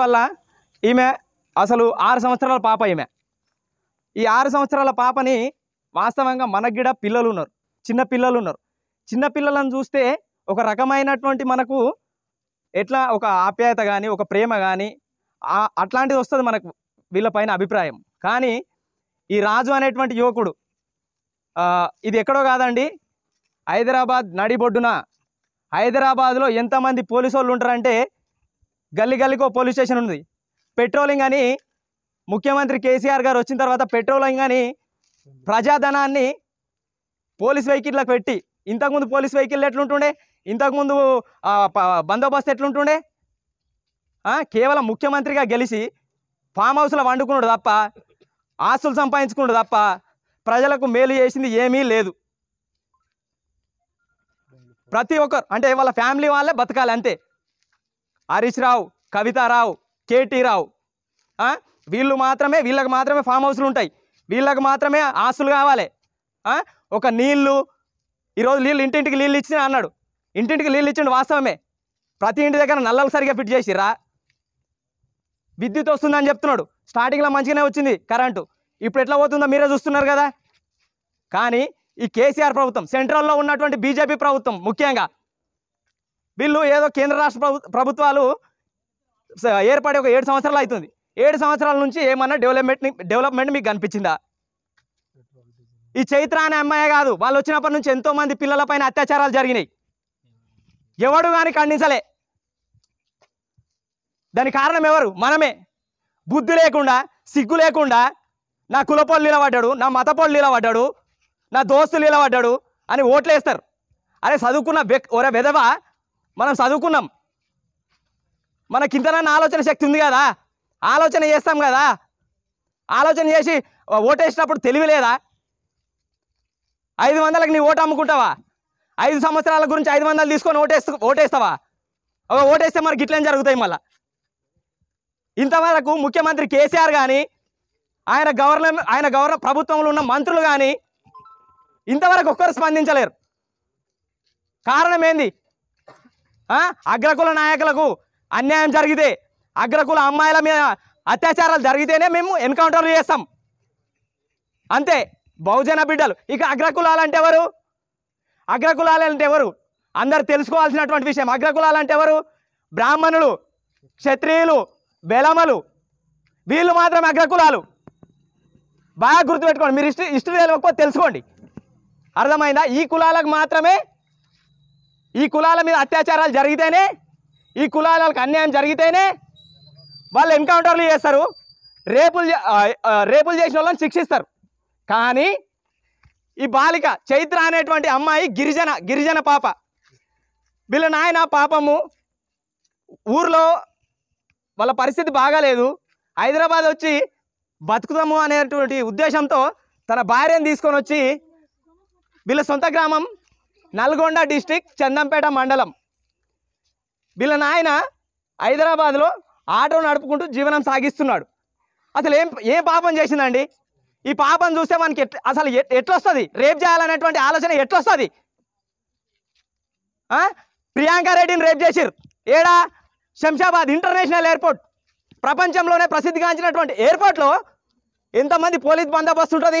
వల్ల ఈమె అసలు ఆరు సంవత్సరాల పాప ఈమె ఈ ఆరు సంవత్సరాల పాపని వాస్తవంగా మన గిడ పిల్లలు ఉన్నారు చిన్న పిల్లలు ఉన్నారు చిన్న పిల్లలను చూస్తే ఒక రకమైనటువంటి మనకు ఎట్లా ఒక ఆప్యాయత కానీ ఒక ప్రేమ కానీ అట్లాంటిది వస్తుంది మనకు వీళ్ళపైన అభిప్రాయం కానీ ఈ రాజు అనేటువంటి యువకుడు ఇది ఎక్కడో కాదండి హైదరాబాద్ నడిబొడ్డున హైదరాబాద్లో ఎంతమంది పోలీసు వాళ్ళు ఉంటారంటే గల్లీ గల్లీకో పోలీస్ స్టేషన్ ఉంది పెట్రోలింగ్ అని ముఖ్యమంత్రి కేసీఆర్ గారు వచ్చిన తర్వాత పెట్రోలింగ్ అని ప్రజాధనాన్ని పోలీస్ వెహికల్లకు పెట్టి ఇంతకుముందు పోలీస్ వెహికల్ ఎట్లుంటుండే ఇంతకుముందు బందోబస్తు ఎట్లుంటుండే కేవలం ముఖ్యమంత్రిగా గెలిచి ఫామ్ హౌస్లో వండుకున్నాడు తప్ప ఆస్తులు సంపాదించుకున్నాడు తప్ప ప్రజలకు మేలు చేసింది ఏమీ లేదు ప్రతి ఒక్కరు అంటే వాళ్ళ ఫ్యామిలీ వాళ్ళే బతకాలి అంతే హరీష్ రావు కవితారావు కేటీ రావు వీళ్ళు మాత్రమే వీళ్ళకి మాత్రమే ఫామ్ హౌస్లు ఉంటాయి వీళ్ళకి మాత్రమే ఆస్తులు కావాలి ఒక నీళ్ళు ఈరోజు నీళ్ళు ఇంటింటికి నీళ్ళు ఇచ్చిన అన్నాడు ఇంటింటికి నీళ్ళు ఇచ్చిండు వాస్తవమే ప్రతి ఇంటి దగ్గర నల్లలు సరిగా ఫిట్ చేసిరా విద్యుత్ వస్తుందని చెప్తున్నాడు స్టార్టింగ్లో మంచిగానే వచ్చింది కరెంటు ఇప్పుడు ఎట్లా పోతుందో మీరే చూస్తున్నారు కదా కానీ ఈ కేసీఆర్ ప్రభుత్వం సెంట్రల్లో ఉన్నటువంటి బీజేపీ ప్రభుత్వం ముఖ్యంగా వీళ్ళు ఏదో కేంద్ర రాష్ట్ర ప్రభుత్వాలు ఏర్పడి ఒక ఏడు సంవత్సరాలు అవుతుంది ఏడు సంవత్సరాల నుంచి ఏమన్నా డెవలప్మెంట్ డెవలప్మెంట్ మీకు కనిపించిందా ఈ చైత్ర అనే అమ్మాయి కాదు వాళ్ళు వచ్చినప్పటి నుంచి ఎంతోమంది పిల్లలపైన అత్యాచారాలు జరిగినాయి ఎవడు కానీ ఖండించలే దాని కారణం ఎవరు మనమే బుద్ధి లేకుండా సిగ్గు లేకుండా నా కులపోళ్ళు నిలబడ్డాడు నా మతపోళ్ళు నిలబడ్డాడు నా దోస్తులు నిలబడ్డాడు అని ఓట్లేస్తారు అరే చదువుకున్న వ్యక్ ఒరే విధవా మనం చదువుకున్నాం మనకి ఇంతనన్న ఆలోచన శక్తి ఉంది కదా ఆలోచన చేస్తాం కదా ఆలోచన చేసి ఓటేసినప్పుడు తెలివి లేదా ఐదు వందలకు నీ ఓటు అమ్ముకుంటావా ఐదు సంవత్సరాల గురించి ఐదు వందలు తీసుకొని ఓటేస్త ఓటేస్తావా ఒక ఓటేస్తే మరి గిట్లేం జరుగుతాయి మళ్ళా ఇంతవరకు ముఖ్యమంత్రి కేసీఆర్ కానీ ఆయన గవర్నమెంట్ ఆయన గవర్న ప్రభుత్వంలో ఉన్న మంత్రులు కానీ ఇంతవరకు ఒక్కరు స్పందించలేరు కారణం ఏంది అగ్రకుల నాయకులకు అన్యాయం జరిగితే అగ్రకుల అమ్మాయిల మీద అత్యాచారాలు జరిగితేనే మేము ఎన్కౌంటర్ చేస్తాం అంతే బహుజన బిడ్డలు ఇక అగ్రకులాలంటే ఎవరు అగ్రకులాలంటే ఎవరు అందరు తెలుసుకోవాల్సినటువంటి విషయం అగ్రకులాలంటే ఎవరు బ్రాహ్మణులు క్షత్రియులు బెలమలు వీళ్ళు మాత్రమే అగ్రకులాలు బాగా గుర్తుపెట్టుకోండి మీరు హిస్టరీ హిస్టరీ తెలియకపోతే తెలుసుకోండి అర్థమైందా ఈ కులాలకు మాత్రమే ఈ కులాల మీద అత్యాచారాలు జరిగితేనే ఈ కులాలకు అన్యాయం జరిగితేనే వాళ్ళు ఎన్కౌంటర్లు చేస్తారు రేపులు రేపులు చేసిన వాళ్ళని శిక్షిస్తారు కానీ ఈ బాలిక చైత్ర అనేటువంటి అమ్మాయి గిరిజన గిరిజన పాప వీళ్ళ నాయన పాపము ఊర్లో వాళ్ళ పరిస్థితి బాగాలేదు హైదరాబాద్ వచ్చి బతుకుతాము అనేటువంటి ఉద్దేశంతో తన భార్యను తీసుకొని వచ్చి వీళ్ళ సొంత గ్రామం నల్గొండ డిస్టిక్ చందంపేట మండలం వీళ్ళ నాయన హైదరాబాద్లో ఆటో నడుపుకుంటూ జీవనం సాగిస్తున్నాడు అసలు ఏం ఏం పాపం చేసిందండి ఈ పాపం చూస్తే మనకి ఎట్ అసలు ఎట్లొస్తుంది రేప్ చేయాలనేటువంటి ఆలోచన ఎట్లొస్తుంది ప్రియాంక రెడ్డిని రేప్ చేసిరు ఏడా శంషాబాద్ ఇంటర్నేషనల్ ఎయిర్పోర్ట్ ప్రపంచంలోనే ప్రసిద్ధిగాంచినటువంటి ఎయిర్పోర్ట్లో ఎంతమంది పోలీస్ బందోబస్తు ఉంటుంది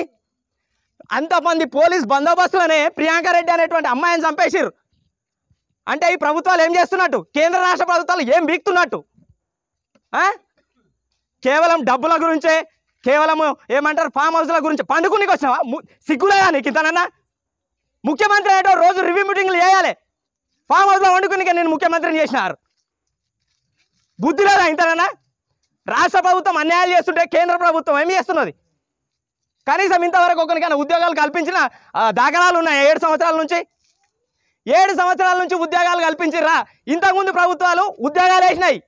అంతమంది పోలీస్ బందోబస్తులనే ప్రియాంక రెడ్డి అనేటువంటి అమ్మాయిని చంపేసిర్రు అంటే ఈ ప్రభుత్వాలు ఏం చేస్తున్నట్టు కేంద్ర రాష్ట్ర ప్రభుత్వాలు ఏం బీక్తున్నట్టు కేవలం డబ్బుల గురించే కేవలం ఏమంటారు ఫామ్ హౌస్ల గురించి పండుకునికి వచ్చినావా సిగ్గులేదా నీకు ఇంతనన్నా ముఖ్యమంత్రి ఏంటో రోజు రివ్యూ మీటింగ్లు చేయాలి ఫామ్ హౌస్లో వండుకునికే నేను ముఖ్యమంత్రిని చేసినారు బుద్ధి లేదా ఇంతనన్నా రాష్ట్ర ప్రభుత్వం అన్యాయాలు చేస్తుంటే కేంద్ర ప్రభుత్వం ఏమి చేస్తున్నది కనీసం ఇంతవరకు ఒకరికైనా ఉద్యోగాలు కల్పించిన దాఖలాలు ఉన్నాయి ఏడు సంవత్సరాల నుంచి ఏడు సంవత్సరాల నుంచి ఉద్యోగాలు కల్పించిర్రా ఇంతకుముందు ప్రభుత్వాలు ఉద్యోగాలు వేసినాయి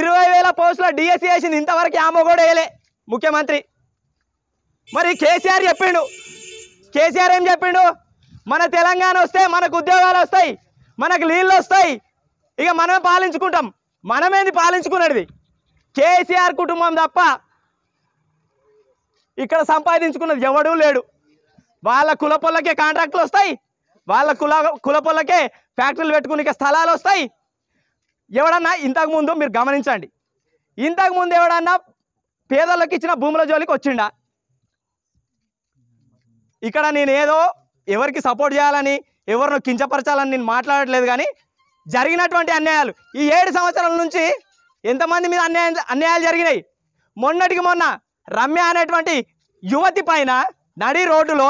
ఇరవై వేల పోస్టుల డిఎస్సి e వేసింది ఇంతవరకు ఆమె కూడా వేయలే ముఖ్యమంత్రి మరి కేసీఆర్ చెప్పిండు కేసీఆర్ ఏం చెప్పిండు మన తెలంగాణ వస్తే మనకు ఉద్యోగాలు వస్తాయి మనకు నీళ్ళు వస్తాయి ఇక మనమే పాలించుకుంటాం మనమేది పాలించుకునేది కేసీఆర్ కుటుంబం తప్ప ఇక్కడ సంపాదించుకున్నది ఎవడూ లేడు వాళ్ళ కుల పొలకే కాంట్రాక్టులు వస్తాయి వాళ్ళ కుల కుల పొలకే ఫ్యాక్టరీలు పెట్టుకునే స్థలాలు వస్తాయి ఎవడన్నా ఇంతకుముందు మీరు గమనించండి ఇంతకుముందు ఎవడన్నా పేదలకు ఇచ్చిన భూముల జోలికి వచ్చిండా ఇక్కడ నేను ఏదో ఎవరికి సపోర్ట్ చేయాలని ఎవరినో కించపరచాలని నేను మాట్లాడట్లేదు కానీ జరిగినటువంటి అన్యాయాలు ఈ ఏడు సంవత్సరాల నుంచి ఎంతమంది మీద అన్యాయం అన్యాయాలు జరిగినాయి మొన్నటికి మొన్న రమ్య అనేటువంటి యువతి పైన నడి రోడ్డులో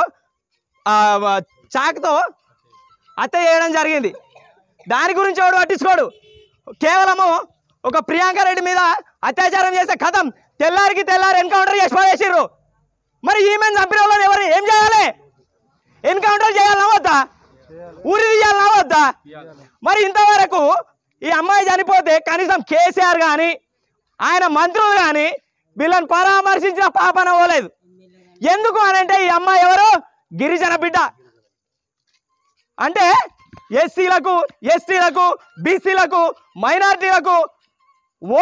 చాకుతో హత్య చేయడం జరిగింది దాని గురించి వాడు పట్టించుకోడు కేవలము ఒక ప్రియాంక రెడ్డి మీద అత్యాచారం చేసే కథం తెల్లారికి తెల్లారి ఎన్కౌంటర్ చేసి పడేసిర్రు మరి ఈమెను చంపిన వాళ్ళని ఎవరు ఏం చేయాలి ఎన్కౌంటర్ చేయాలి నవ్వద్దా ఉరి తీయాలి వద్దా మరి ఇంతవరకు ఈ అమ్మాయి చనిపోతే కనీసం కేసీఆర్ కానీ ఆయన మంత్రులు కానీ వీళ్ళని పరామర్శించిన పాపన పోలేదు ఎందుకు అని అంటే ఈ అమ్మాయి ఎవరు గిరిజన బిడ్డ అంటే ఎస్సీలకు ఎస్టీలకు బీసీలకు మైనార్టీలకు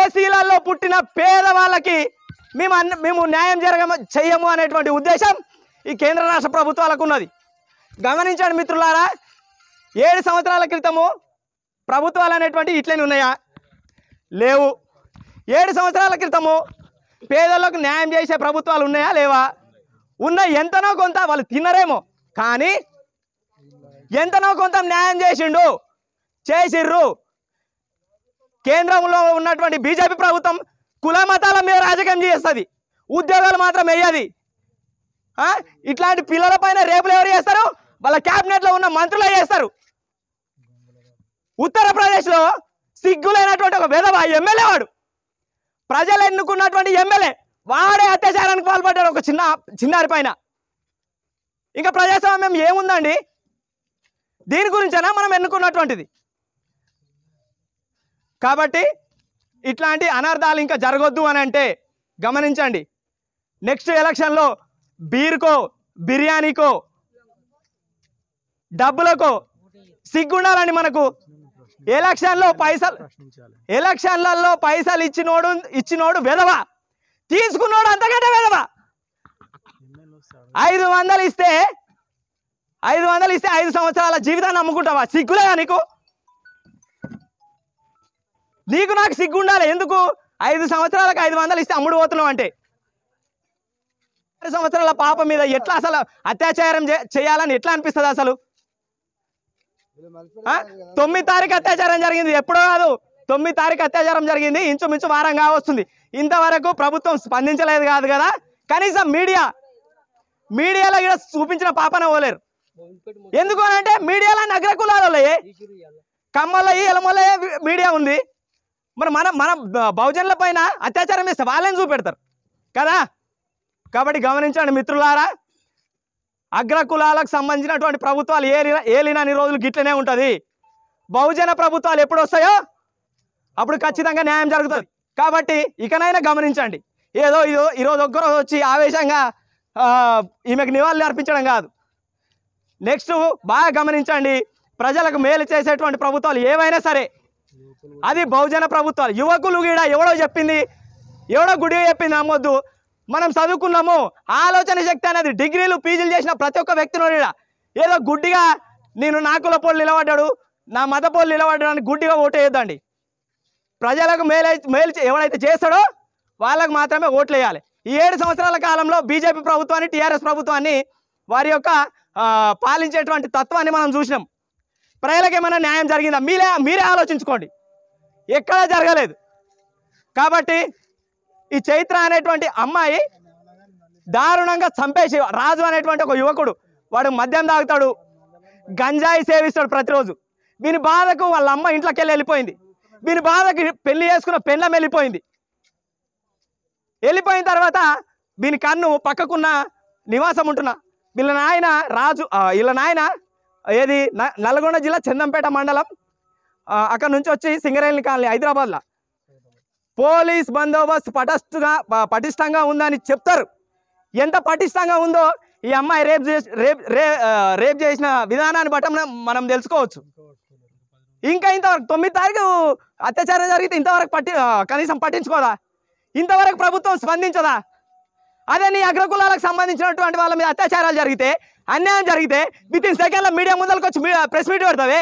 ఓసీలలో పుట్టిన పేదవాళ్ళకి మేము అన్న మేము న్యాయం జరగ చెయ్యము అనేటువంటి ఉద్దేశం ఈ కేంద్ర రాష్ట్ర ప్రభుత్వాలకు ఉన్నది గమనించండి మిత్రులారా ఏడు సంవత్సరాల క్రితము ప్రభుత్వాలు అనేటువంటి ఇట్లనే ఉన్నాయా లేవు ఏడు సంవత్సరాల క్రితము పేదలకు న్యాయం చేసే ప్రభుత్వాలు ఉన్నాయా లేవా ఉన్న ఎంతనో కొంత వాళ్ళు తినరేమో కానీ ఎంతనో కొంత న్యాయం చేసిండు చేసిర్రు కేంద్రంలో ఉన్నటువంటి బీజేపీ ప్రభుత్వం కుల మతాల మీద రాజకీయం చేస్తుంది ఉద్యోగాలు మాత్రం వేయది ఇట్లాంటి పిల్లల పైన రేపులు ఎవరు చేస్తారు వాళ్ళ క్యాబినెట్లో ఉన్న మంత్రులే చేస్తారు ఉత్తరప్రదేశ్లో సిగ్గులైనటువంటి ఒక వేదవా ఎమ్మెల్యే వాడు ప్రజలు ఎన్నుకున్నటువంటి ఎమ్మెల్యే వాడే అత్యాచారానికి పాల్పడ్డాడు ఒక చిన్న చిన్నారి పైన ఇంకా ప్రజాస్వామ్యం ఏముందండి దీని గురించేనా మనం ఎన్నుకున్నటువంటిది కాబట్టి ఇట్లాంటి అనర్థాలు ఇంకా జరగొద్దు అని అంటే గమనించండి నెక్స్ట్ ఎలక్షన్లో బీర్కో బిర్యానీకో డబ్బులకో సిగ్గుండాలని మనకు ఎలక్షన్లో పైసలు ఎలక్షన్లలో పైసలు ఇచ్చినోడు ఇచ్చినోడు విధవ తీసుకున్నోడు అంతకంటే విధవ ఐదు వందలు ఇస్తే ఐదు వందలు ఇస్తే ఐదు సంవత్సరాల జీవితాన్ని అమ్ముకుంటావా సిగ్గులేదా నీకు నీకు నాకు సిగ్గు ఉండాలి ఎందుకు ఐదు సంవత్సరాలకు ఐదు వందలు ఇస్తే అమ్ముడు పోతున్నావు అంటే ఆరు సంవత్సరాల పాప మీద ఎట్లా అసలు అత్యాచారం చేయాలని ఎట్లా అనిపిస్తుంది అసలు తొమ్మిది తారీఖు అత్యాచారం జరిగింది ఎప్పుడో కాదు తొమ్మిది తారీఖు అత్యాచారం జరిగింది ఇంచుమించు వారం కావస్తుంది ఇంతవరకు ప్రభుత్వం స్పందించలేదు కాదు కదా కనీసం మీడియా మీడియాలో ఇక్కడ చూపించిన పాపన పోలేరు ఎందుకు అంటే మీడియాలో నగర నగరకులాలు కమ్మలయ్యి ఎలమల మీడియా ఉంది మరి మన మన బహుజనుల పైన అత్యాచారం చేస్తే వాళ్ళని చూపెడతారు కదా కాబట్టి గమనించండి మిత్రులారా అగ్రకులాలకు సంబంధించినటువంటి ప్రభుత్వాలు ఏలిన ఏలినన్ని రోజులు గిట్లనే ఉంటుంది బహుజన ప్రభుత్వాలు ఎప్పుడు వస్తాయో అప్పుడు ఖచ్చితంగా న్యాయం జరుగుతుంది కాబట్టి ఇకనైనా గమనించండి ఏదో ఇదో ఈరోజు ఒక్కరోజు వచ్చి ఆవేశంగా ఈమెకు నివాళులు అర్పించడం కాదు నెక్స్ట్ బాగా గమనించండి ప్రజలకు మేలు చేసేటువంటి ప్రభుత్వాలు ఏవైనా సరే అది బహుజన ప్రభుత్వాలు యువకులు కూడా ఎవడో చెప్పింది ఎవడో గుడి చెప్పింది నమ్మొద్దు మనం చదువుకున్నాము ఆలోచన శక్తి అనేది డిగ్రీలు పీజీలు చేసిన ప్రతి ఒక్క వ్యక్తిని ఏదో గుడ్డిగా నేను నాకుల పోలు నిలబడ్డాడు నా మత పోలు నిలబడ్డాడు అని గుడ్డిగా వేయొద్దండి ప్రజలకు మేలు మేలు ఎవరైతే చేస్తాడో వాళ్ళకు మాత్రమే ఓట్లు వేయాలి ఈ ఏడు సంవత్సరాల కాలంలో బీజేపీ ప్రభుత్వాన్ని టీఆర్ఎస్ ప్రభుత్వాన్ని వారి యొక్క పాలించేటువంటి తత్వాన్ని మనం చూసినాం ప్రజలకు ఏమైనా న్యాయం జరిగిందా మీరే మీరే ఆలోచించుకోండి ఎక్కడా జరగలేదు కాబట్టి ఈ చైత్ర అనేటువంటి అమ్మాయి దారుణంగా చంపేసి రాజు అనేటువంటి ఒక యువకుడు వాడు మద్యం తాగుతాడు గంజాయి సేవిస్తాడు ప్రతిరోజు వీని బాధకు వాళ్ళ అమ్మ ఇంట్లోకి వెళ్ళి వెళ్ళిపోయింది వీని బాధకి పెళ్లి చేసుకున్న పెళ్ళం వెళ్ళిపోయింది వెళ్ళిపోయిన తర్వాత వీని కన్ను పక్కకున్న నివాసం ఉంటున్నా వీళ్ళ నాయన రాజు వీళ్ళ నాయన ఏది నల్గొండ జిల్లా చందంపేట మండలం అక్కడ నుంచి వచ్చి సింగరేణి కాలనీ హైదరాబాద్లో పోలీస్ బందోబస్తు పటస్థగా పటిష్టంగా ఉందని చెప్తారు ఎంత పటిష్టంగా ఉందో ఈ అమ్మాయి రేప్ చేసి రేప్ రేప్ చేసిన విధానాన్ని బట్టి మనం తెలుసుకోవచ్చు ఇంకా ఇంతవరకు తొమ్మిది తారీఖు అత్యాచారం జరిగితే ఇంతవరకు పట్టి కనీసం పట్టించుకోదా ఇంతవరకు ప్రభుత్వం స్పందించదా అదే నీ అగ్రకులాలకు సంబంధించినటువంటి వాళ్ళ మీద అత్యాచారాలు జరిగితే అన్యాయం జరిగితే విత్ ఇన్ సెకండ్లో మీడియా ముందరకు వచ్చి ప్రెస్ మీట్ పెడతావే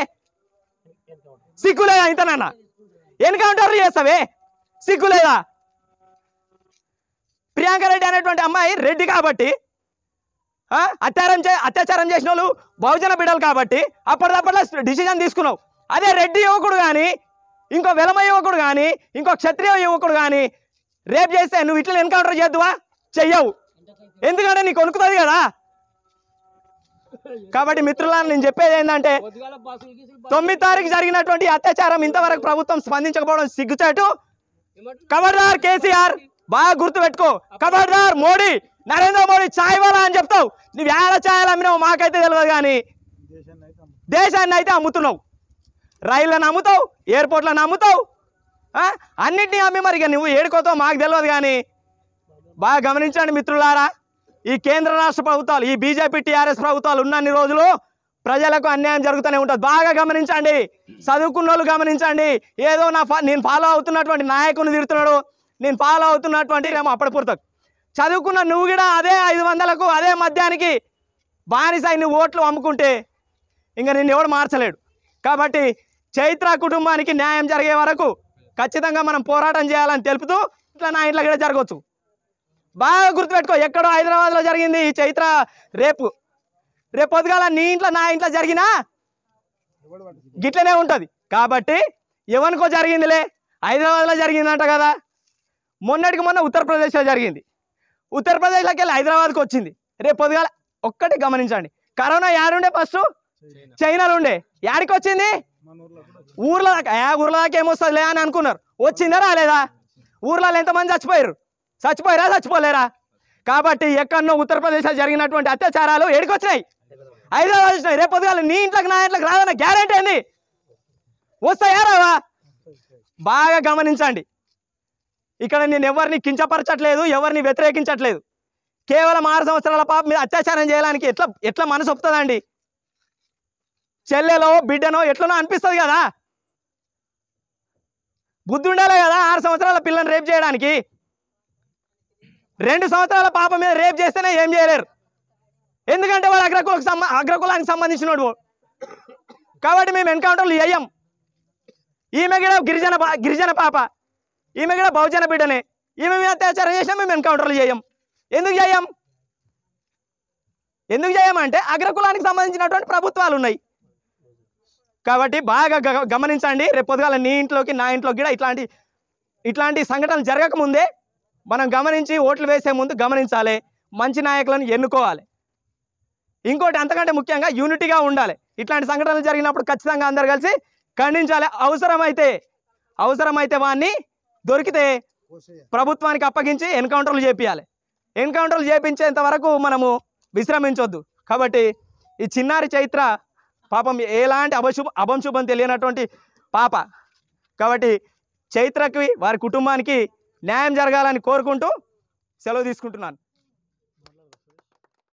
సిగ్గులే ఇంతనన్నా ఎన్కౌంటర్లు చేస్తావే సిగ్గులేదా ప్రియాంక రెడ్డి అనేటువంటి అమ్మాయి రెడ్డి కాబట్టి అత్యాచారం చే అత్యాచారం చేసిన వాళ్ళు బహుజన బిడ్డలు కాబట్టి అప్పటిదప్పట్లో డిసిజన్ తీసుకున్నావు అదే రెడ్డి యువకుడు కానీ ఇంకో వెలమ యువకుడు కానీ ఇంకో క్షత్రియ యువకుడు కానీ రేపు చేస్తే నువ్వు ఇట్లా ఎన్కౌంటర్ చేద్దువా చెయ్యవు ఎందుకంటే నీకు కొనుక్కుతుంది కదా కాబట్టి మిత్రులను నేను చెప్పేది ఏంటంటే తొమ్మిది తారీఖు జరిగినటువంటి అత్యాచారం ఇంతవరకు ప్రభుత్వం స్పందించకపోవడం సిగ్గుచాటు కబర్దార్ కేసీఆర్ బాగా గుర్తు పెట్టుకో కబర్దార్ మోడీ నరేంద్ర మోడీ ఛాయ్ వాళ్ళ అని చెప్తావు నువ్వు ఏడ ఛాయలు అమ్మినావు మాకైతే తెలియదు కానీ దేశాన్ని అయితే అమ్ముతున్నావు రైళ్ళని అమ్ముతావు ఎయిర్పోర్ట్లను అమ్ముతావు అన్నింటినీ అమ్మి మరి నువ్వు ఏడుకోతావు మాకు తెలియదు కానీ బాగా గమనించండి మిత్రులారా ఈ కేంద్ర రాష్ట్ర ప్రభుత్వాలు ఈ బీజేపీ టీఆర్ఎస్ ప్రభుత్వాలు ఉన్నన్ని రోజులు ప్రజలకు అన్యాయం జరుగుతూనే ఉంటుంది బాగా గమనించండి చదువుకున్న గమనించండి ఏదో నా నేను ఫాలో అవుతున్నటువంటి నాయకుని తిరుగుతున్నాడు నేను ఫాలో అవుతున్నటువంటి ఏమో అప్పటి పుడతాకు చదువుకున్న నువ్వు కూడా అదే ఐదు వందలకు అదే మద్యానికి బానిసైన ఓట్లు అమ్ముకుంటే ఇంకా నిన్ను ఎవడు మార్చలేడు కాబట్టి చైత్ర కుటుంబానికి న్యాయం జరిగే వరకు ఖచ్చితంగా మనం పోరాటం చేయాలని తెలుపుతూ ఇట్లా నా ఇంట్లో కూడా జరగవచ్చు బాగా గుర్తుపెట్టుకో ఎక్కడో హైదరాబాద్లో జరిగింది ఈ చైత్ర రేపు రేపొద్దుగాల నీ ఇంట్లో నా ఇంట్లో జరిగినా గిట్లనే ఉంటుంది కాబట్టి ఎవరికో జరిగిందిలే హైదరాబాద్లో జరిగిందంట కదా మొన్నటికి మొన్న ఉత్తరప్రదేశ్లో జరిగింది ఉత్తరప్రదేశ్లోకి వెళ్ళి హైదరాబాద్కి వచ్చింది రేపు పొద్దుగాల ఒక్కటి గమనించండి కరోనా యాడుండే ఫస్ట్ చైనాలో ఉండే యాడికి వచ్చింది ఊర్లో దాకా ఊర్లో దాకా ఏమొస్తుంది లే అని అనుకున్నారు వచ్చిందా రాలేదా ఊర్లో ఎంతమంది చచ్చిపోయారు చచ్చిపోయారా చచ్చిపోలేరా కాబట్టి ఎక్కడో ఉత్తరప్రదేశ్లో జరిగినటువంటి అత్యాచారాలు ఎడికొచ్చినాయి హైదరాబాద్ వచ్చినాయి రేపు పొద్దుగా నీ ఇంట్లోకి నా ఇంట్లోకి రాదన్న గ్యారెంటీ అండి వస్తాయా రావా బాగా గమనించండి ఇక్కడ నేను ఎవరిని కించపరచట్లేదు ఎవరిని వ్యతిరేకించట్లేదు కేవలం ఆరు సంవత్సరాల పాప మీద అత్యాచారం చేయడానికి ఎట్లా ఎట్లా మనసు ఒప్పుతుందండి చెల్లెలో బిడ్డనో ఎట్లనో అనిపిస్తుంది కదా బుద్ధి ఉండాలి కదా ఆరు సంవత్సరాల పిల్లని రేపు చేయడానికి రెండు సంవత్సరాల పాప మీద రేపు చేస్తేనే ఏం చేయలేరు ఎందుకంటే వాడు అగ్రకులకు సంబ అగ్రకులానికి సంబంధించినోడు కాబట్టి మేము ఎన్కౌంటర్లు చేయం ఈమె కూడా గిరిజన గిరిజన పాప ఈమె కూడా బహుజన బిడ్డనే ఈమె మీద అత్యాచారం చేసినా మేము ఎన్కౌంటర్లు చేయం ఎందుకు చేయం ఎందుకు చేయమంటే అగ్రకులానికి సంబంధించినటువంటి ప్రభుత్వాలు ఉన్నాయి కాబట్టి బాగా గమనించండి పొద్దుగాల నీ ఇంట్లోకి నా ఇంట్లోకి కూడా ఇట్లాంటి ఇట్లాంటి సంఘటనలు జరగకముందే మనం గమనించి ఓట్లు వేసే ముందు గమనించాలి మంచి నాయకులను ఎన్నుకోవాలి ఇంకోటి అంతకంటే ముఖ్యంగా యూనిటీగా ఉండాలి ఇట్లాంటి సంఘటనలు జరిగినప్పుడు ఖచ్చితంగా అందరు కలిసి ఖండించాలి అవసరమైతే అవసరమైతే వాడిని దొరికితే ప్రభుత్వానికి అప్పగించి ఎన్కౌంటర్లు చేపించాలి ఎన్కౌంటర్లు చేపించేంత వరకు మనము విశ్రమించొద్దు కాబట్టి ఈ చిన్నారి చైత్ర పాపం ఎలాంటి అభశుభ అభంశుభం తెలియనటువంటి పాప కాబట్టి చైత్రకి వారి కుటుంబానికి న్యాయం జరగాలని కోరుకుంటూ సెలవు తీసుకుంటున్నాను